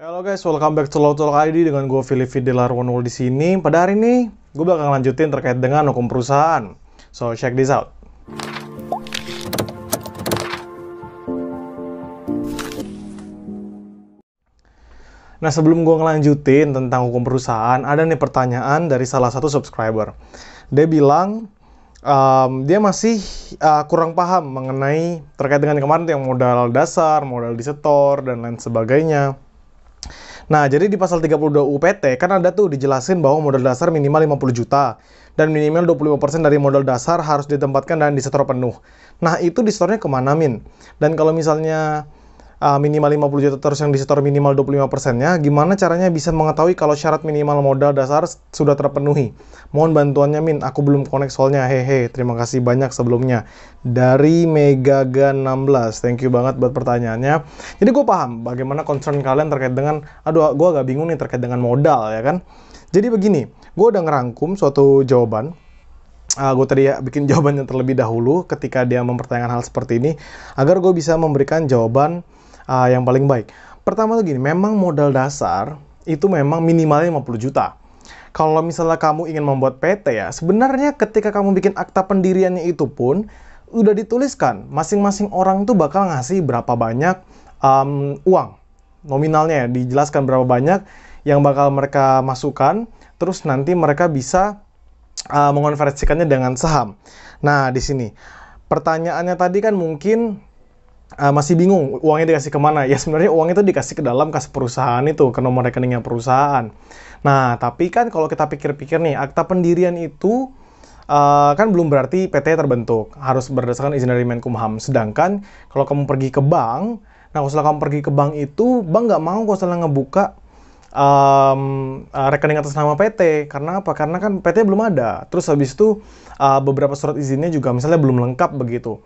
Halo guys, welcome back to Law Talk ID dengan gue Philip Fidelarwanul di sini. Pada hari ini, gue bakal lanjutin terkait dengan hukum perusahaan. So, check this out. Nah, sebelum gue ngelanjutin tentang hukum perusahaan, ada nih pertanyaan dari salah satu subscriber. Dia bilang, um, dia masih uh, kurang paham mengenai terkait dengan kemarin yang modal dasar, modal disetor, dan lain sebagainya. Nah, jadi di pasal 32 UPT kan ada tuh dijelasin bahwa modal dasar minimal 50 juta dan minimal 25% dari modal dasar harus ditempatkan dan disetor penuh. Nah, itu disetornya kemana, Min? Dan kalau misalnya uh, minimal 50 juta terus yang disetor minimal 25%-nya, gimana caranya bisa mengetahui kalau syarat minimal modal dasar sudah terpenuhi? Mohon bantuannya Min, aku belum connect soalnya. Hehe, terima kasih banyak sebelumnya. Dari Megaga16, thank you banget buat pertanyaannya. Jadi gue paham bagaimana concern kalian terkait dengan, aduh gue agak bingung nih terkait dengan modal ya kan. Jadi begini, gue udah ngerangkum suatu jawaban uh, ah, gue tadi ya bikin jawabannya terlebih dahulu ketika dia mempertanyakan hal seperti ini agar gue bisa memberikan jawaban uh, yang paling baik. Pertama tuh gini, memang modal dasar itu memang minimalnya 50 juta. Kalau misalnya kamu ingin membuat PT ya, sebenarnya ketika kamu bikin akta pendiriannya itu pun udah dituliskan masing-masing orang tuh bakal ngasih berapa banyak um, uang nominalnya ya, dijelaskan berapa banyak yang bakal mereka masukkan, terus nanti mereka bisa uh, mengonversikannya dengan saham. Nah, di sini pertanyaannya tadi kan mungkin uh, masih bingung uangnya dikasih kemana ya sebenarnya uangnya itu dikasih ke dalam kas perusahaan itu ke nomor rekeningnya perusahaan nah tapi kan kalau kita pikir-pikir nih akta pendirian itu uh, kan belum berarti PT terbentuk harus berdasarkan izin dari Menkumham sedangkan kalau kamu pergi ke bank nah kalau kamu pergi ke bank itu bank nggak mau kalau ngebuka um, uh, rekening atas nama PT. Karena apa? Karena kan PT belum ada. Terus habis itu uh, beberapa surat izinnya juga misalnya belum lengkap begitu.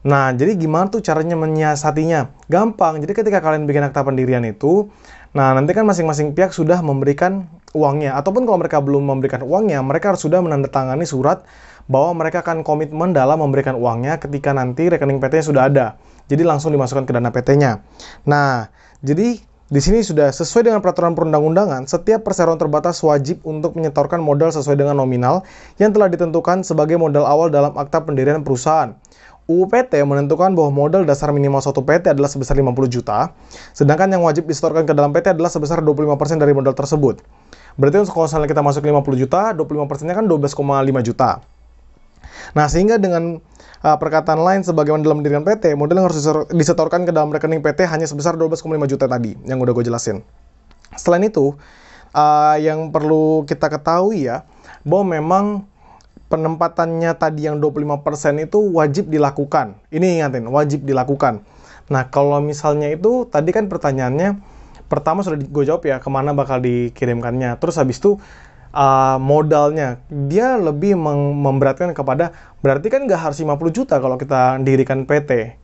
Nah, jadi gimana tuh caranya menyiasatinya? Gampang. Jadi ketika kalian bikin akta pendirian itu, nah nanti kan masing-masing pihak sudah memberikan uangnya. Ataupun kalau mereka belum memberikan uangnya, mereka harus sudah menandatangani surat bahwa mereka akan komitmen dalam memberikan uangnya ketika nanti rekening PT-nya sudah ada. Jadi langsung dimasukkan ke dana PT-nya. Nah, jadi di sini sudah sesuai dengan peraturan perundang-undangan, setiap perseroan terbatas wajib untuk menyetorkan modal sesuai dengan nominal yang telah ditentukan sebagai modal awal dalam akta pendirian perusahaan. UPT menentukan bahwa modal dasar minimal suatu PT adalah sebesar 50 juta, sedangkan yang wajib disetorkan ke dalam PT adalah sebesar 25% dari modal tersebut. Berarti untuk kalau misalnya kita masuk 50 juta, 25%-nya kan 12,5 juta. Nah, sehingga dengan uh, perkataan lain sebagaimana dalam mendirikan PT, modal yang harus disetorkan ke dalam rekening PT hanya sebesar 12,5 juta tadi yang udah gue jelasin. Selain itu, uh, yang perlu kita ketahui ya, bahwa memang penempatannya tadi yang 25% itu wajib dilakukan. Ini ingatin, wajib dilakukan. Nah, kalau misalnya itu, tadi kan pertanyaannya, pertama sudah gue jawab ya, kemana bakal dikirimkannya. Terus habis itu, uh, modalnya, dia lebih memberatkan kepada, berarti kan nggak harus 50 juta kalau kita dirikan PT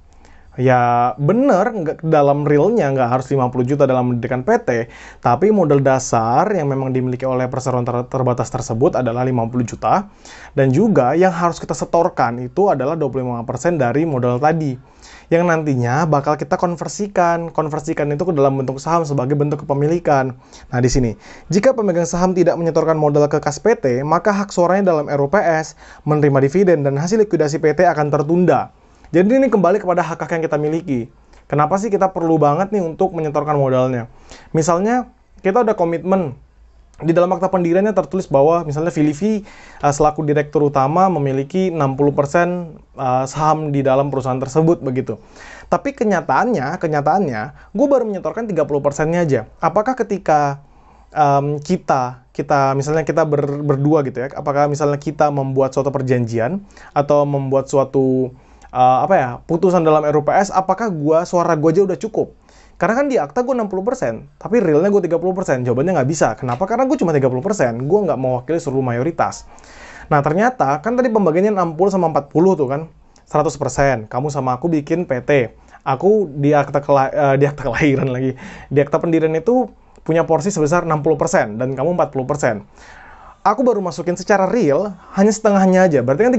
ya bener nggak dalam realnya nggak harus 50 juta dalam mendirikan PT tapi modal dasar yang memang dimiliki oleh perseroan ter terbatas tersebut adalah 50 juta dan juga yang harus kita setorkan itu adalah 25% dari modal tadi yang nantinya bakal kita konversikan konversikan itu ke dalam bentuk saham sebagai bentuk kepemilikan nah di sini jika pemegang saham tidak menyetorkan modal ke kas PT maka hak suaranya dalam RUPS menerima dividen dan hasil likuidasi PT akan tertunda jadi ini kembali kepada hak hak yang kita miliki. Kenapa sih kita perlu banget nih untuk menyetorkan modalnya? Misalnya kita udah komitmen di dalam akta pendiriannya tertulis bahwa misalnya Filivi eh, selaku direktur utama memiliki 60% persen eh, saham di dalam perusahaan tersebut begitu. Tapi kenyataannya, kenyataannya gue baru menyetorkan 30%-nya aja. Apakah ketika um, kita kita misalnya kita ber, berdua gitu ya, apakah misalnya kita membuat suatu perjanjian atau membuat suatu uh, apa ya putusan dalam RUPS apakah gua suara gua aja udah cukup karena kan di akta gue 60%, tapi realnya gue 30%. Jawabannya nggak bisa. Kenapa? Karena gue cuma 30%. Gue nggak mewakili seluruh mayoritas. Nah, ternyata kan tadi pembagiannya 60 sama 40 tuh kan. 100%. Kamu sama aku bikin PT. Aku di akta, kela uh, di akta kelahiran lagi. Di akta pendirian itu punya porsi sebesar 60% dan kamu 40%. Aku baru masukin secara real hanya setengahnya aja. Berarti kan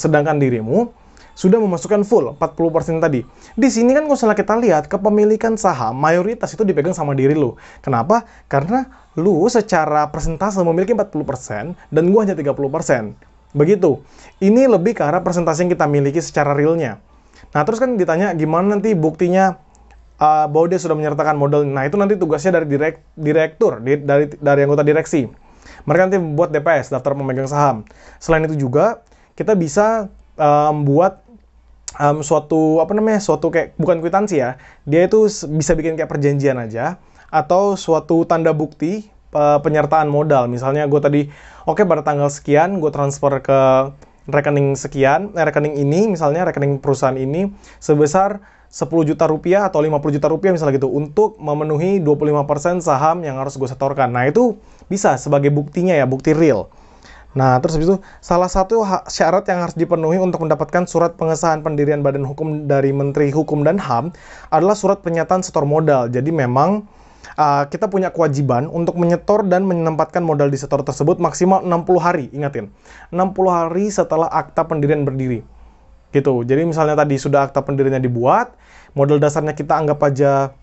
30%. Sedangkan dirimu sudah memasukkan full 40% tadi. Di sini kan kalau kita lihat kepemilikan saham mayoritas itu dipegang sama diri lu. Kenapa? Karena lu secara persentase memiliki 40% dan gua hanya 30%. Begitu. Ini lebih ke arah persentase yang kita miliki secara realnya. Nah, terus kan ditanya gimana nanti buktinya uh, bahwa dia sudah menyertakan modal. Nah, itu nanti tugasnya dari direk, direktur, di, dari dari anggota direksi. Mereka nanti membuat DPS, daftar pemegang saham. Selain itu juga kita bisa eh, membuat um, um, suatu apa namanya suatu kayak bukan kwitansi ya dia itu bisa bikin kayak perjanjian aja atau suatu tanda bukti uh, penyertaan modal misalnya gue tadi oke okay, pada tanggal sekian gue transfer ke rekening sekian eh, rekening ini misalnya rekening perusahaan ini sebesar 10 juta rupiah atau 50 juta rupiah misalnya gitu untuk memenuhi 25% saham yang harus gue setorkan nah itu bisa sebagai buktinya ya bukti real Nah, terus habis itu salah satu syarat yang harus dipenuhi untuk mendapatkan surat pengesahan pendirian Badan Hukum dari Menteri Hukum dan HAM adalah surat pernyataan setor modal. Jadi memang uh, kita punya kewajiban untuk menyetor dan menempatkan modal di setor tersebut maksimal 60 hari, ingatin. 60 hari setelah akta pendirian berdiri. Gitu. Jadi misalnya tadi sudah akta pendiriannya dibuat, modal dasarnya kita anggap aja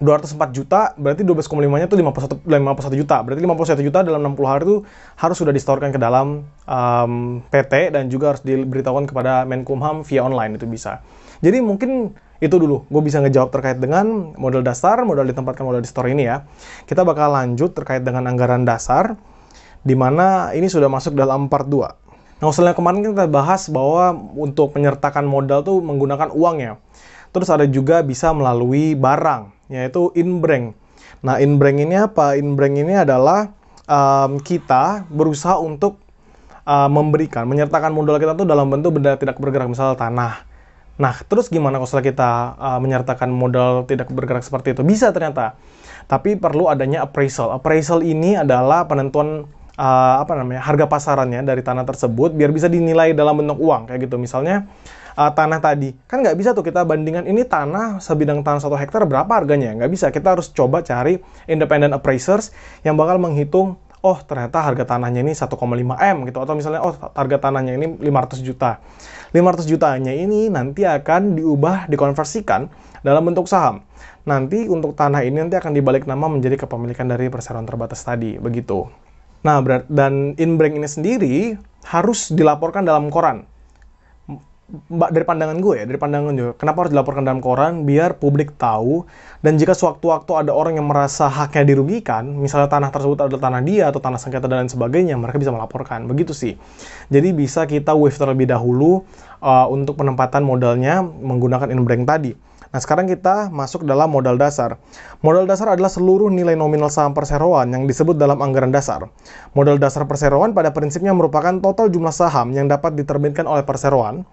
204 juta berarti 12,5-nya tuh 51 51 juta. Berarti 51 juta dalam 60 hari itu harus sudah distorkan ke dalam um, PT dan juga harus diberitahukan kepada Menkumham via online itu bisa. Jadi mungkin itu dulu gue bisa ngejawab terkait dengan modal dasar, modal ditempatkan modal di store ini ya. Kita bakal lanjut terkait dengan anggaran dasar di mana ini sudah masuk dalam part 2. Nah, usulnya kemarin kita bahas bahwa untuk menyertakan modal tuh menggunakan uang ya. Terus ada juga bisa melalui barang yaitu inbreng. Nah, inbreng ini apa? Inbreng ini adalah um, kita berusaha untuk uh, memberikan, menyertakan modal kita tuh dalam bentuk benda tidak bergerak, misalnya tanah. Nah, terus gimana kalau kita uh, menyertakan modal tidak bergerak seperti itu? Bisa ternyata. Tapi perlu adanya appraisal. Appraisal ini adalah penentuan uh, apa namanya? harga pasarannya dari tanah tersebut biar bisa dinilai dalam bentuk uang kayak gitu. Misalnya uh, tanah tadi. Kan nggak bisa tuh kita bandingkan ini tanah sebidang tanah satu hektar berapa harganya. Nggak bisa. Kita harus coba cari independent appraisers yang bakal menghitung oh ternyata harga tanahnya ini 1,5 M gitu atau misalnya oh harga tanahnya ini 500 juta. 500 jutanya ini nanti akan diubah dikonversikan dalam bentuk saham. Nanti untuk tanah ini nanti akan dibalik nama menjadi kepemilikan dari perseroan terbatas tadi, begitu. Nah, dan inbrank ini sendiri harus dilaporkan dalam koran mbak dari pandangan gue ya, dari pandangan gue, kenapa harus dilaporkan dalam koran biar publik tahu dan jika sewaktu-waktu ada orang yang merasa haknya dirugikan, misalnya tanah tersebut adalah tanah dia atau tanah sengketa dan lain sebagainya, mereka bisa melaporkan. Begitu sih. Jadi bisa kita wave terlebih dahulu uh, untuk penempatan modalnya menggunakan inbrank tadi. Nah, sekarang kita masuk dalam modal dasar. Modal dasar adalah seluruh nilai nominal saham perseroan yang disebut dalam anggaran dasar. Modal dasar perseroan pada prinsipnya merupakan total jumlah saham yang dapat diterbitkan oleh perseroan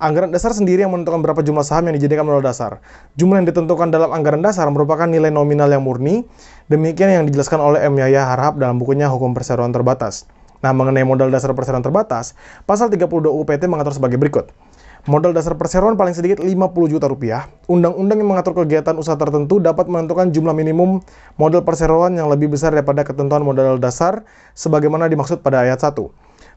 Anggaran dasar sendiri yang menentukan berapa jumlah saham yang dijadikan modal dasar. Jumlah yang ditentukan dalam anggaran dasar merupakan nilai nominal yang murni, demikian yang dijelaskan oleh M. Yaya Harhab dalam bukunya Hukum Perseroan Terbatas. Nah, mengenai modal dasar perseroan terbatas, pasal 32 UPT mengatur sebagai berikut. Modal dasar perseroan paling sedikit 50 juta rupiah. Undang-undang yang mengatur kegiatan usaha tertentu dapat menentukan jumlah minimum modal perseroan yang lebih besar daripada ketentuan modal dasar sebagaimana dimaksud pada ayat 1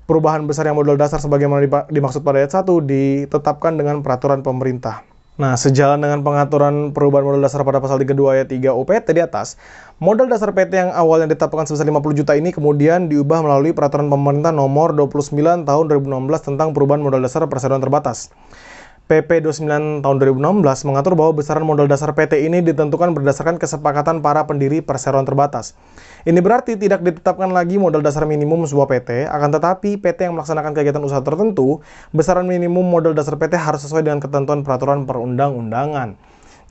perubahan besar yang modal dasar sebagaimana dimaksud pada ayat 1 ditetapkan dengan peraturan pemerintah. Nah, sejalan dengan pengaturan perubahan modal dasar pada pasal 32 ayat 3 UPT di atas, modal dasar PT yang awalnya ditetapkan sebesar 50 juta ini kemudian diubah melalui peraturan pemerintah nomor 29 tahun 2016 tentang perubahan modal dasar perseroan terbatas. PP 29 tahun 2016 mengatur bahwa besaran modal dasar PT ini ditentukan berdasarkan kesepakatan para pendiri perseroan terbatas. Ini berarti tidak ditetapkan lagi modal dasar minimum sebuah PT, akan tetapi PT yang melaksanakan kegiatan usaha tertentu, besaran minimum modal dasar PT harus sesuai dengan ketentuan peraturan perundang-undangan.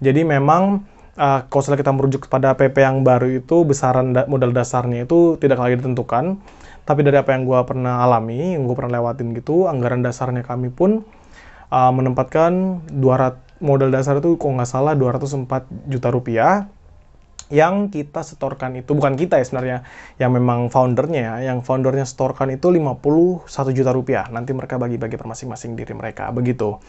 Jadi memang uh, kalau kita merujuk kepada PP yang baru itu besaran da modal dasarnya itu tidak lagi ditentukan, tapi dari apa yang gue pernah alami, yang gue pernah lewatin gitu, anggaran dasarnya kami pun uh, menempatkan 200 modal dasar itu kok nggak salah 204 juta rupiah yang kita setorkan itu bukan kita ya sebenarnya yang memang foundernya ya yang foundernya setorkan itu 51 juta rupiah nanti mereka bagi-bagi per masing-masing diri mereka begitu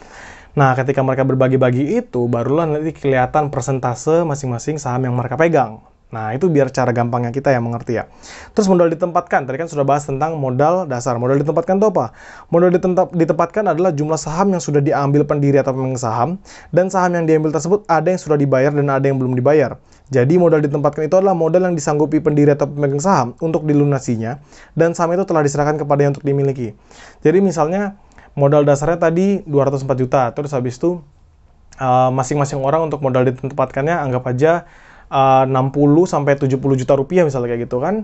nah ketika mereka berbagi-bagi itu barulah nanti kelihatan persentase masing-masing saham yang mereka pegang Nah, itu biar cara gampangnya kita yang mengerti ya. Terus modal ditempatkan, tadi kan sudah bahas tentang modal dasar. Modal ditempatkan itu apa? Modal ditempatkan, ditempatkan adalah jumlah saham yang sudah diambil pendiri atau pemegang saham, dan saham yang diambil tersebut ada yang sudah dibayar dan ada yang belum dibayar. Jadi modal ditempatkan itu adalah modal yang disanggupi pendiri atau pemegang saham untuk dilunasinya, dan saham itu telah diserahkan kepada yang untuk dimiliki. Jadi misalnya modal dasarnya tadi 204 juta, terus habis itu eh, masing-masing uh, masing -masing orang untuk modal ditempatkannya anggap aja Eh, enam 60 sampai 70 juta rupiah misalnya kayak gitu kan.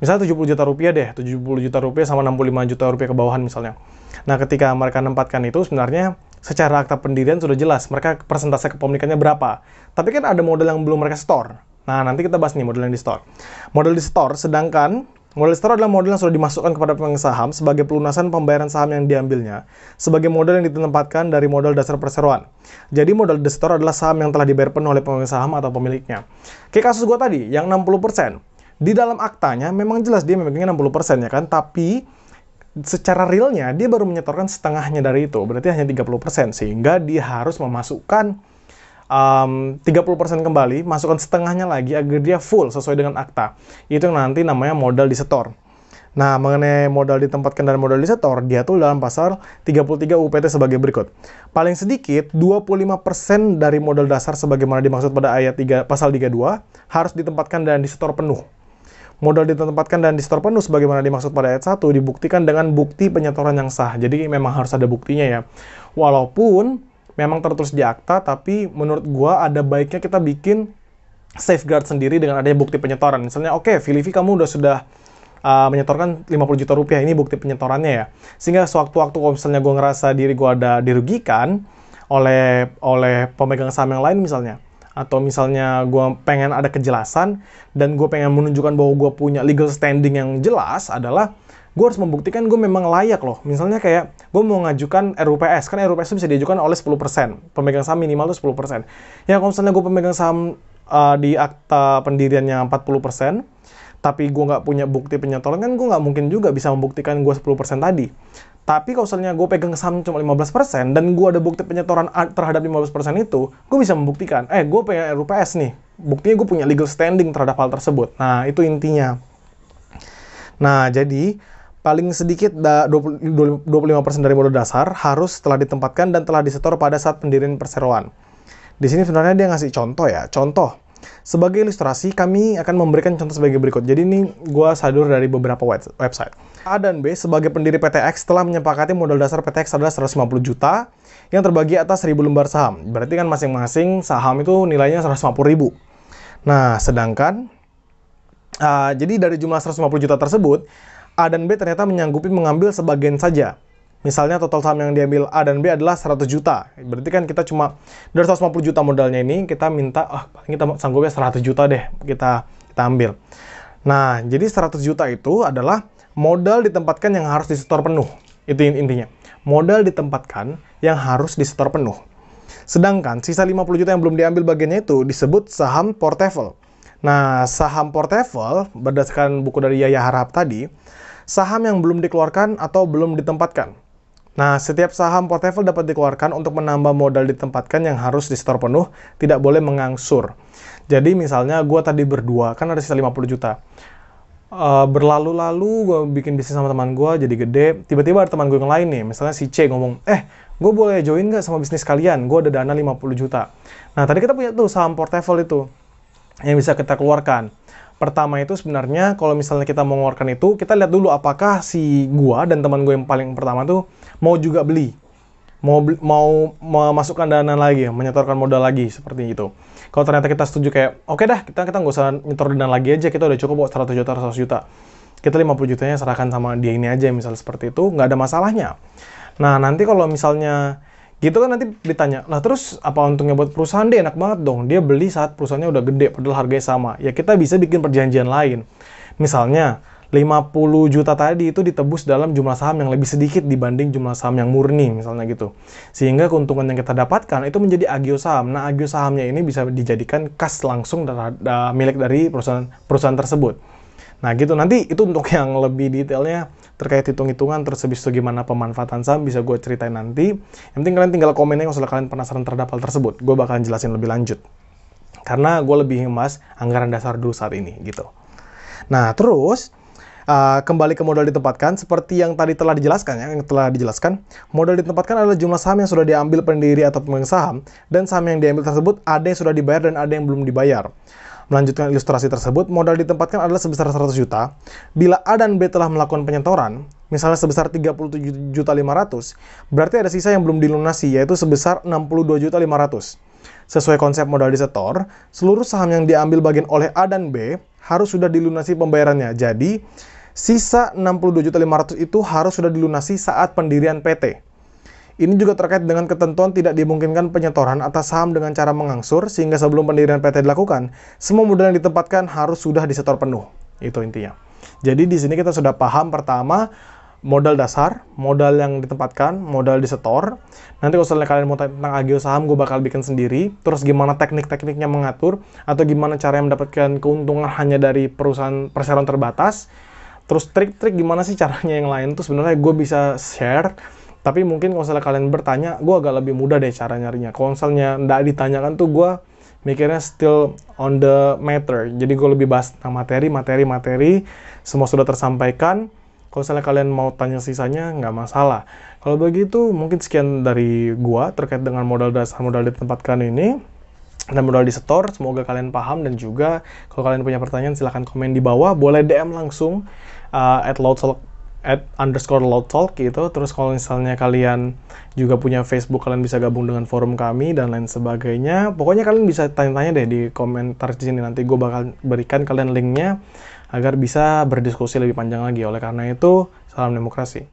Misalnya 70 juta rupiah deh, 70 juta rupiah sama 65 juta rupiah ke bawahan misalnya. Nah, ketika mereka menempatkan itu sebenarnya secara akta pendirian sudah jelas mereka persentase kepemilikannya berapa. Tapi kan ada model yang belum mereka store. Nah, nanti kita bahas nih model yang di store. Model di store sedangkan Modal setara adalah modal yang sudah dimasukkan kepada pemegang saham sebagai pelunasan pembayaran saham yang diambilnya, sebagai modal yang ditempatkan dari modal dasar perseroan. Jadi modal setara adalah saham yang telah dibayar penuh oleh pemegang saham atau pemiliknya. Kayak kasus gua tadi, yang 60%. Di dalam aktanya memang jelas dia memegangnya 60% ya kan, tapi secara realnya dia baru menyetorkan setengahnya dari itu, berarti hanya 30%, sehingga dia harus memasukkan um, 30% kembali, masukkan setengahnya lagi agar dia full sesuai dengan akta. Itu yang nanti namanya modal disetor. Nah, mengenai modal ditempatkan dan modal disetor, dia tuh dalam pasal 33 UPT sebagai berikut. Paling sedikit 25% dari modal dasar sebagaimana dimaksud pada ayat 3 pasal 32 harus ditempatkan dan disetor penuh. Modal ditempatkan dan disetor penuh sebagaimana dimaksud pada ayat 1 dibuktikan dengan bukti penyetoran yang sah. Jadi memang harus ada buktinya ya. Walaupun memang tertulis di akta, tapi menurut gua ada baiknya kita bikin safeguard sendiri dengan adanya bukti penyetoran. Misalnya, oke, okay, Filivi kamu udah sudah uh, menyetorkan 50 juta rupiah, ini bukti penyetorannya ya. Sehingga sewaktu-waktu kalau misalnya gue ngerasa diri gue ada dirugikan oleh oleh pemegang saham yang lain misalnya, atau misalnya gue pengen ada kejelasan, dan gue pengen menunjukkan bahwa gue punya legal standing yang jelas adalah gue harus membuktikan gue memang layak loh. Misalnya kayak gue mau ngajukan RUPS, kan RUPS itu bisa diajukan oleh 10%. Pemegang saham minimal itu 10%. Ya kalau misalnya gue pemegang saham uh, di akta pendiriannya 40%, tapi gue nggak punya bukti penyetoran, kan gue nggak mungkin juga bisa membuktikan gue 10% tadi. Tapi kalau misalnya gue pegang saham cuma 15% dan gue ada bukti penyetoran terhadap 15% itu, gue bisa membuktikan, eh gue pengen RUPS nih, buktinya gue punya legal standing terhadap hal tersebut. Nah, itu intinya. Nah, jadi paling sedikit 25% dari modal dasar harus telah ditempatkan dan telah disetor pada saat pendirian perseroan. Di sini sebenarnya dia ngasih contoh ya, contoh. Sebagai ilustrasi, kami akan memberikan contoh sebagai berikut. Jadi ini gue sadur dari beberapa website. A dan B sebagai pendiri PTX telah menyepakati modal dasar PTX adalah 150 juta yang terbagi atas 1000 lembar saham. Berarti kan masing-masing saham itu nilainya 150 ribu. Nah, sedangkan, uh, jadi dari jumlah 150 juta tersebut, A dan B ternyata menyanggupi mengambil sebagian saja. Misalnya total saham yang diambil A dan B adalah 100 juta. Berarti kan kita cuma dari 150 juta modalnya ini kita minta ah oh, kita sanggupnya 100 juta deh kita kita ambil. Nah, jadi 100 juta itu adalah modal ditempatkan yang harus disetor penuh. Itu intinya. Modal ditempatkan yang harus disetor penuh. Sedangkan sisa 50 juta yang belum diambil bagiannya itu disebut saham portefel. Nah, saham portefel berdasarkan buku dari Yaya Harap tadi, saham yang belum dikeluarkan atau belum ditempatkan. Nah, setiap saham portefel dapat dikeluarkan untuk menambah modal ditempatkan yang harus di store penuh, tidak boleh mengangsur. Jadi misalnya gue tadi berdua, kan ada sisa 50 juta. Uh, berlalu-lalu gue bikin bisnis sama teman gue jadi gede tiba-tiba ada teman gue yang lain nih misalnya si C ngomong eh gue boleh join gak sama bisnis kalian gue ada dana 50 juta nah tadi kita punya tuh saham portable itu yang bisa kita keluarkan Pertama itu sebenarnya kalau misalnya kita mau mengeluarkan itu, kita lihat dulu apakah si gua dan teman gue yang paling pertama tuh mau juga beli. Mau mau memasukkan dana lagi, menyetorkan modal lagi seperti itu. Kalau ternyata kita setuju kayak, oke okay dah, kita kita nggak usah nyetor dana lagi aja, kita udah cukup kok 100 juta, 100 juta. Kita 50 jutanya serahkan sama dia ini aja misalnya seperti itu, nggak ada masalahnya. Nah, nanti kalau misalnya gitu kan nanti ditanya lah terus apa untungnya buat perusahaan dia enak banget dong dia beli saat perusahaannya udah gede padahal harganya sama ya kita bisa bikin perjanjian lain misalnya 50 juta tadi itu ditebus dalam jumlah saham yang lebih sedikit dibanding jumlah saham yang murni misalnya gitu sehingga keuntungan yang kita dapatkan itu menjadi agio saham nah agio sahamnya ini bisa dijadikan kas langsung milik dari perusahaan perusahaan tersebut nah gitu nanti itu untuk yang lebih detailnya terkait hitung-hitungan terus habis itu gimana pemanfaatan saham bisa gue ceritain nanti yang penting kalian tinggal komen aja kalau kalian penasaran terhadap hal tersebut gue bakalan jelasin lebih lanjut karena gue lebih emas anggaran dasar dulu saat ini gitu nah terus Uh, kembali ke modal ditempatkan, seperti yang tadi telah dijelaskan ya, yang telah dijelaskan, modal ditempatkan adalah jumlah saham yang sudah diambil pendiri atau pemegang saham, dan saham yang diambil tersebut ada yang sudah dibayar dan ada yang belum dibayar. Melanjutkan ilustrasi tersebut, modal ditempatkan adalah sebesar 100 juta. Bila A dan B telah melakukan penyetoran, misalnya sebesar 37 juta 500, berarti ada sisa yang belum dilunasi, yaitu sebesar 62 juta 500. Sesuai konsep modal disetor, seluruh saham yang diambil bagian oleh A dan B harus sudah dilunasi pembayarannya. Jadi, sisa 62.500 juta ratus itu harus sudah dilunasi saat pendirian PT. Ini juga terkait dengan ketentuan tidak dimungkinkan penyetoran atas saham dengan cara mengangsur sehingga sebelum pendirian PT dilakukan, semua modal yang ditempatkan harus sudah disetor penuh. Itu intinya. Jadi di sini kita sudah paham pertama modal dasar, modal yang ditempatkan, modal disetor. Nanti kalau misalnya kalian mau tanya tentang agio saham, gue bakal bikin sendiri. Terus gimana teknik-tekniknya mengatur, atau gimana cara yang mendapatkan keuntungan hanya dari perusahaan perseroan terbatas. Terus trik-trik gimana sih caranya yang lain terus sebenarnya gue bisa share tapi mungkin kalau misalnya kalian bertanya gue agak lebih mudah deh cara nyarinya kalau misalnya ditanyakan tuh gue mikirnya still on the matter jadi gue lebih bahas tentang materi materi materi semua sudah tersampaikan kalau misalnya kalian mau tanya sisanya nggak masalah kalau begitu mungkin sekian dari gue terkait dengan modal dasar modal ditempatkan ini dan modal di setor. Semoga kalian paham dan juga kalau kalian punya pertanyaan silahkan komen di bawah. Boleh DM langsung uh, at at underscore loud talk gitu terus kalau misalnya kalian juga punya Facebook kalian bisa gabung dengan forum kami dan lain sebagainya pokoknya kalian bisa tanya-tanya deh di komentar di sini nanti gue bakal berikan kalian linknya agar bisa berdiskusi lebih panjang lagi oleh karena itu salam demokrasi